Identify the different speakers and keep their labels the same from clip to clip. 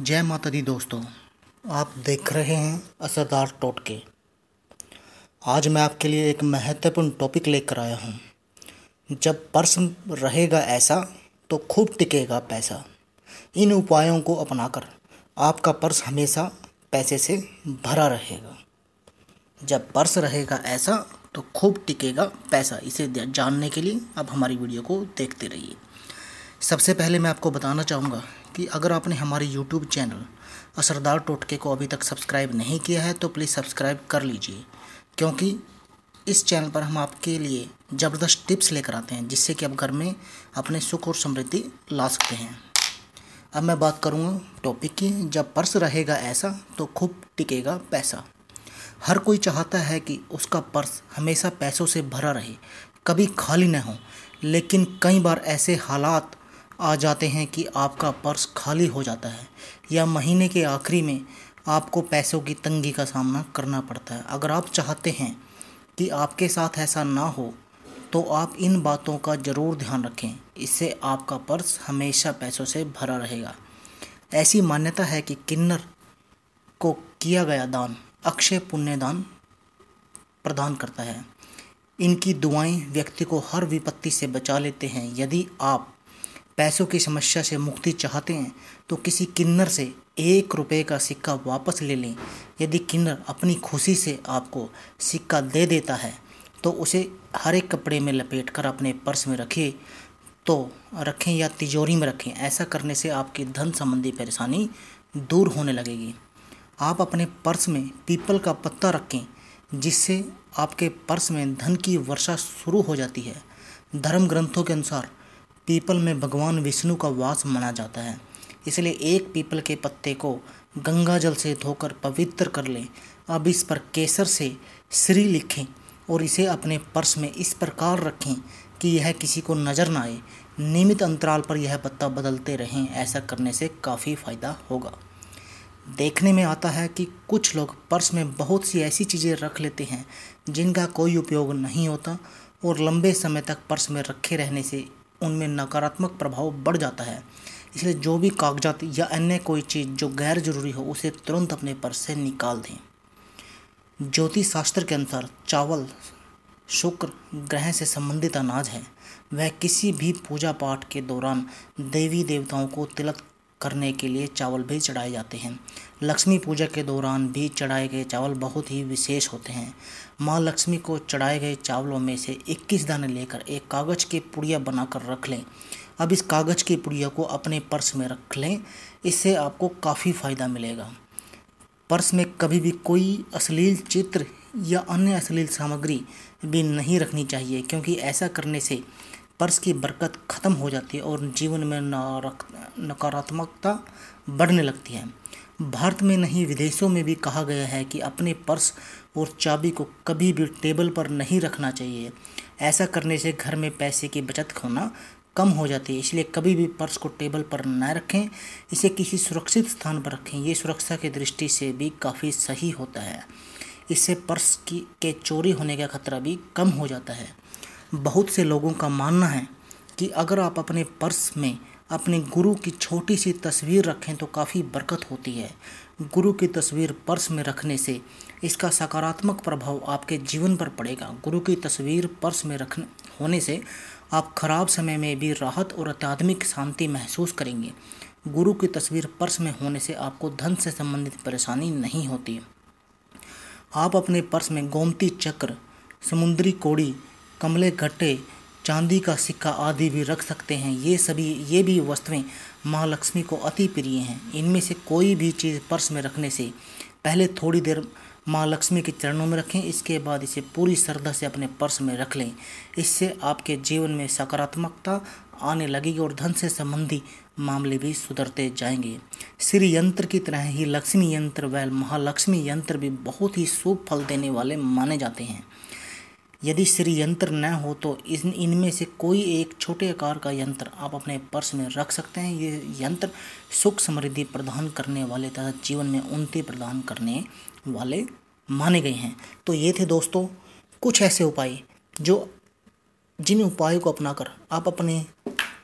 Speaker 1: जय माता दी दोस्तों आप देख रहे हैं असरदार टोटके आज मैं आपके लिए एक महत्वपूर्ण टॉपिक लेकर आया हूँ जब पर्स रहेगा ऐसा तो खूब टिकेगा पैसा इन उपायों को अपनाकर आपका पर्स हमेशा पैसे से भरा रहेगा जब पर्स रहेगा ऐसा तो खूब टिकेगा पैसा इसे जानने के लिए आप हमारी वीडियो को देखते रहिए सबसे पहले मैं आपको बताना चाहूँगा कि अगर आपने हमारे यूट्यूब चैनल असरदार टोटके को अभी तक सब्सक्राइब नहीं किया है तो प्लीज़ सब्सक्राइब कर लीजिए क्योंकि इस चैनल पर हम आपके लिए ज़बरदस्त टिप्स लेकर आते हैं जिससे कि आप घर में अपने सुख और समृद्धि ला सकते हैं अब मैं बात करूँगा टॉपिक की जब पर्स रहेगा ऐसा तो खूब टिकेगा पैसा हर कोई चाहता है कि उसका पर्स हमेशा पैसों से भरा रहे कभी खाली न हो लेकिन कई बार ऐसे हालात आ जाते हैं कि आपका पर्स खाली हो जाता है या महीने के आखिरी में आपको पैसों की तंगी का सामना करना पड़ता है अगर आप चाहते हैं कि आपके साथ ऐसा ना हो तो आप इन बातों का ज़रूर ध्यान रखें इससे आपका पर्स हमेशा पैसों से भरा रहेगा ऐसी मान्यता है कि किन्नर को किया गया दान अक्षय पुण्य दान प्रदान करता है इनकी दुआएं व्यक्ति को हर विपत्ति से बचा लेते हैं यदि आप पैसों की समस्या से मुक्ति चाहते हैं तो किसी किन्नर से एक रुपये का सिक्का वापस ले लें यदि किन्नर अपनी खुशी से आपको सिक्का दे देता है तो उसे हर एक कपड़े में लपेट कर अपने पर्स में रखिए तो रखें या तिजोरी में रखें ऐसा करने से आपकी धन संबंधी परेशानी दूर होने लगेगी आप अपने पर्स में पीपल का पत्ता रखें जिससे आपके पर्स में धन की वर्षा शुरू हो जाती है धर्म ग्रंथों के अनुसार पीपल में भगवान विष्णु का वास माना जाता है इसलिए एक पीपल के पत्ते को गंगा जल से धोकर पवित्र कर लें अब इस पर केसर से श्री लिखें और इसे अपने पर्स में इस प्रकार रखें कि यह किसी को नज़र ना आए नियमित अंतराल पर यह पत्ता बदलते रहें ऐसा करने से काफ़ी फ़ायदा होगा देखने में आता है कि कुछ लोग पर्स में बहुत सी ऐसी चीज़ें रख लेते हैं जिनका कोई उपयोग नहीं होता और लंबे समय तक पर्स में रखे रहने से उनमें नकारात्मक प्रभाव बढ़ जाता है इसलिए जो भी कागजात या अन्य कोई चीज़ जो गैर जरूरी हो उसे तुरंत अपने पर से निकाल दें ज्योतिष शास्त्र के अनुसार चावल शुक्र ग्रह से संबंधित अनाज है वह किसी भी पूजा पाठ के दौरान देवी देवताओं को तिलक करने के लिए चावल भी चढ़ाए जाते हैं लक्ष्मी पूजा के दौरान भी चढ़ाए गए चावल बहुत ही विशेष होते हैं माँ लक्ष्मी को चढ़ाए गए चावलों में से 21 दाने लेकर एक कागज़ की पुड़िया बनाकर रख लें अब इस कागज़ की पुड़िया को अपने पर्स में रख लें इससे आपको काफ़ी फ़ायदा मिलेगा पर्स में कभी भी कोई अश्लील चित्र या अन्य अश्लील सामग्री भी नहीं रखनी चाहिए क्योंकि ऐसा करने से पर्स की बरकत ख़त्म हो जाती है और जीवन में नकारात्मकता बढ़ने लगती है भारत में नहीं विदेशों में भी कहा गया है कि अपने पर्स और चाबी को कभी भी टेबल पर नहीं रखना चाहिए ऐसा करने से घर में पैसे की बचत होना कम हो जाती है इसलिए कभी भी पर्स को टेबल पर न रखें इसे किसी सुरक्षित स्थान पर रखें ये सुरक्षा की दृष्टि से भी काफ़ी सही होता है इससे पर्स की के चोरी होने का खतरा भी कम हो जाता है बहुत से लोगों का मानना है कि अगर आप अपने पर्स में अपने गुरु की छोटी सी तस्वीर रखें तो काफ़ी बरकत होती है गुरु की तस्वीर पर्स में रखने से इसका सकारात्मक प्रभाव आपके जीवन पर पड़ेगा गुरु की तस्वीर पर्स में रखने होने से आप खराब समय में भी राहत और अत्याधुनिक शांति महसूस करेंगे गुरु की तस्वीर पर्स में होने से आपको धन से संबंधित परेशानी नहीं होती आप अपने पर्स में गोमती चक्र समुद्री कोड़ी कमले घट्टे चांदी का सिक्का आदि भी रख सकते हैं ये सभी ये भी वस्तुएं माँ लक्ष्मी को अति प्रिय हैं इनमें से कोई भी चीज़ पर्स में रखने से पहले थोड़ी देर माँ लक्ष्मी के चरणों में रखें इसके बाद इसे पूरी श्रद्धा से अपने पर्स में रख लें इससे आपके जीवन में सकारात्मकता आने लगेगी और धन से संबंधी मामले भी सुधरते जाएंगे श्री यंत्र की तरह ही लक्ष्मी यंत्र व महालक्ष्मी यंत्र भी बहुत ही शुभ फल देने वाले माने जाते हैं यदि श्री यंत्र न हो तो इन इनमें से कोई एक छोटे आकार का यंत्र आप अपने पर्स में रख सकते हैं ये यंत्र सुख समृद्धि प्रदान करने वाले तथा जीवन में उन्नति प्रदान करने वाले माने गए हैं तो ये थे दोस्तों कुछ ऐसे उपाय जो जिन उपायों को अपनाकर आप अपने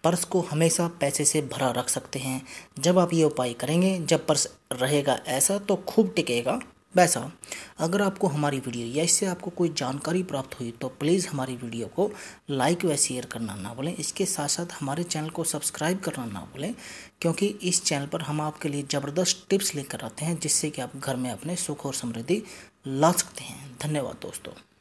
Speaker 1: पर्स को हमेशा पैसे से भरा रख सकते हैं जब आप ये उपाय करेंगे जब पर्स रहेगा ऐसा तो खूब टिकेगा वैसा अगर आपको हमारी वीडियो या इससे आपको कोई जानकारी प्राप्त हुई तो प्लीज़ हमारी वीडियो को लाइक व शेयर करना ना भूलें इसके साथ साथ हमारे चैनल को सब्सक्राइब करना ना भूलें क्योंकि इस चैनल पर हम आपके लिए ज़बरदस्त टिप्स लेकर आते हैं जिससे कि आप घर में अपने सुख और समृद्धि ला सकते हैं धन्यवाद दोस्तों